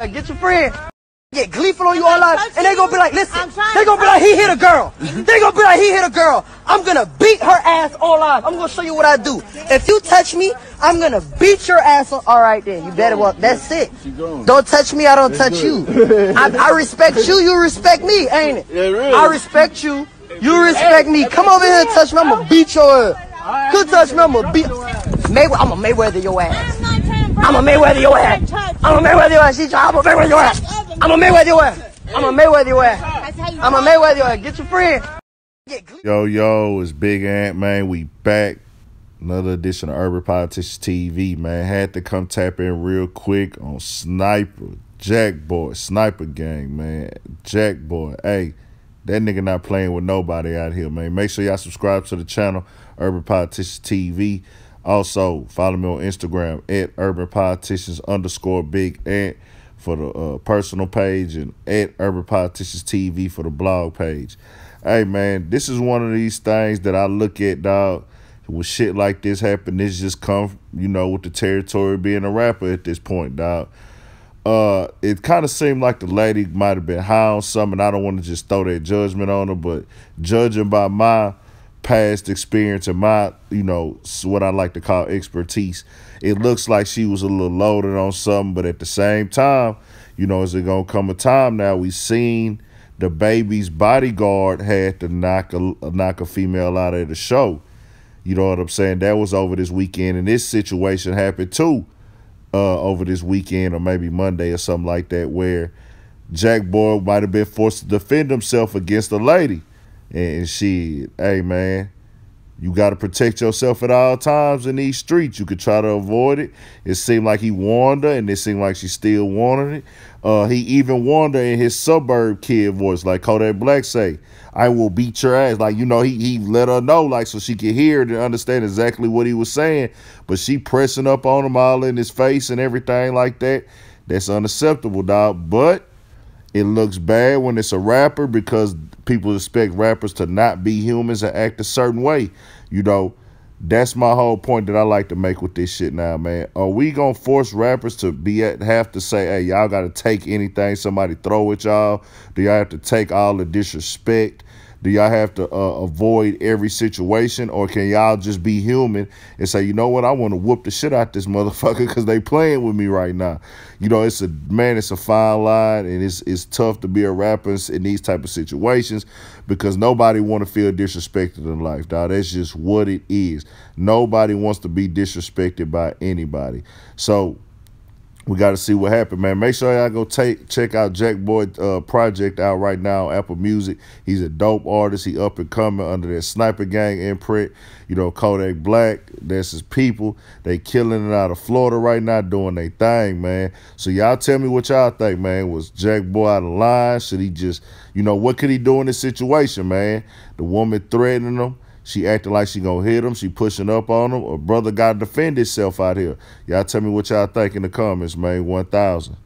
Uh, get your friend. Get gleeful on you online, and they gonna be like, listen, they gonna be like, he hit a girl. they gonna be like, he hit a girl. I'm gonna beat her ass online. I'm gonna show you what I do. If you touch me, I'm gonna beat your ass. all right, then you better walk. That's it. Don't touch me. I don't touch you. I, I respect you. You respect me, ain't it? I respect you. You respect me. Come over here, and touch me. I'm gonna beat your ass. Come touch me. I'm gonna beat. Mayweather. I'm gonna Mayweather your ass. I'm gonna Mayweather your ass. I'm gonna Mayweather your ass. She try. I'm gonna Mayweather your ass. I'm gonna Mayweather your ass. I'm gonna Mayweather your ass. I'm gonna Mayweather your ass. Get your friend. Yo, yo, it's Big Ant, man. We back. Another edition of Urban Politics TV, man. Had to come tap in real quick on Sniper, Jack Boy, Sniper Gang, man. Jack Boy, hey, that nigga not playing with nobody out here, man. Make sure y'all subscribe to the channel, Urban Politics TV. Also, follow me on Instagram at Urban Politicians underscore Big Ant for the uh, personal page and at Urban Politicians TV for the blog page. Hey, man, this is one of these things that I look at, dog. When shit like this happen, this just come, you know, with the territory being a rapper at this point, dog. Uh, it kind of seemed like the lady might have been high on something. I don't want to just throw that judgment on her, but judging by my – past experience and my, you know, what I like to call expertise, it looks like she was a little loaded on something, but at the same time, you know, is it gonna come a time now? We seen the baby's bodyguard had to knock a knock a female out of the show. You know what I'm saying? That was over this weekend, and this situation happened too uh, over this weekend or maybe Monday or something like that, where Jack Boy might have been forced to defend himself against a lady and, she, hey man, you got to protect yourself at all times in these streets. You could try to avoid it. It seemed like he warned her, and it seemed like she still wanted it. Uh, he even warned her in his suburb kid voice, like Kodak Black say, "I will beat your ass." Like you know, he he let her know, like so she could hear it and understand exactly what he was saying. But she pressing up on him all in his face and everything like that. That's unacceptable, dog. But it looks bad when it's a rapper because people expect rappers to not be humans and act a certain way. You know, that's my whole point that I like to make with this shit now, man. Are we gonna force rappers to be at have to say, hey, y'all gotta take anything somebody throw at y'all? Do y'all have to take all the disrespect? Do y'all have to uh, avoid every situation, or can y'all just be human and say, you know what, I want to whoop the shit out this motherfucker because they playing with me right now? You know, it's a man, it's a fine line, and it's it's tough to be a rapper in these type of situations because nobody want to feel disrespected in life, dog. That's just what it is. Nobody wants to be disrespected by anybody. So we got to see what happened, man. Make sure y'all go take check out Jack Boy uh, project out right now, Apple Music. He's a dope artist. He up and coming under that Sniper Gang imprint. You know Kodak Black. That's his people. They killing it out of Florida right now, doing their thing, man. So y'all tell me what y'all think, man. Was Jack Boy out of line? Should he just, you know, what could he do in this situation, man? The woman threatening him. She acting like she gonna hit him. She pushing up on him. A brother gotta defend himself out here. Y'all tell me what y'all think in the comments, man. One thousand.